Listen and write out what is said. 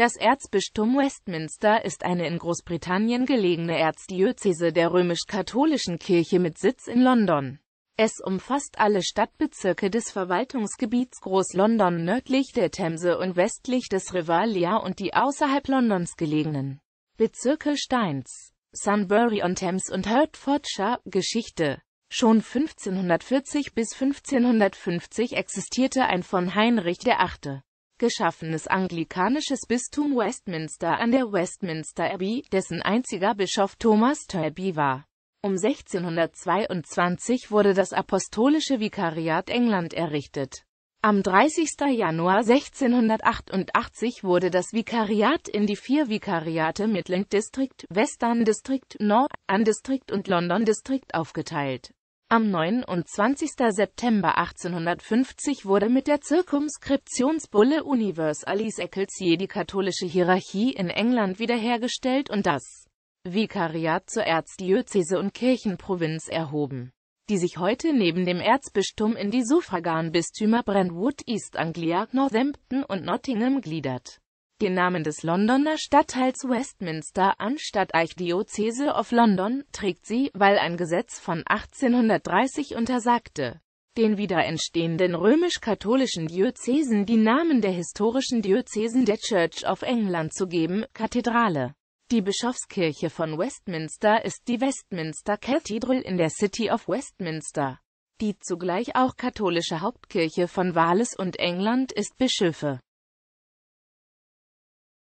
Das Erzbistum Westminster ist eine in Großbritannien gelegene Erzdiözese der römisch-katholischen Kirche mit Sitz in London. Es umfasst alle Stadtbezirke des Verwaltungsgebiets Groß-London nördlich der Themse und westlich des Rivalia und die außerhalb Londons gelegenen Bezirke Steins, Sunbury on Thames und Hertfordshire. Geschichte Schon 1540 bis 1550 existierte ein von Heinrich VIII geschaffenes anglikanisches Bistum Westminster an der Westminster Abbey, dessen einziger Bischof Thomas Turby war. Um 1622 wurde das Apostolische Vikariat England errichtet. Am 30. Januar 1688 wurde das Vikariat in die vier Vikariate Midland District, Western District, North, Northern District und London District aufgeteilt. Am 29. September 1850 wurde mit der Zirkumskriptionsbulle Universalis Eccles Ecclesiae die katholische Hierarchie in England wiederhergestellt und das Vikariat zur Erzdiözese und Kirchenprovinz erhoben, die sich heute neben dem Erzbistum in die Suffraganbistümer Brentwood, East Anglia, Northampton und Nottingham gliedert den Namen des Londoner Stadtteils Westminster anstatt Archdiözese of London trägt sie, weil ein Gesetz von 1830 untersagte, den wieder entstehenden römisch-katholischen Diözesen die Namen der historischen Diözesen der Church of England zu geben, Kathedrale. Die Bischofskirche von Westminster ist die Westminster Cathedral in der City of Westminster. Die zugleich auch katholische Hauptkirche von Wales und England ist Bischöfe.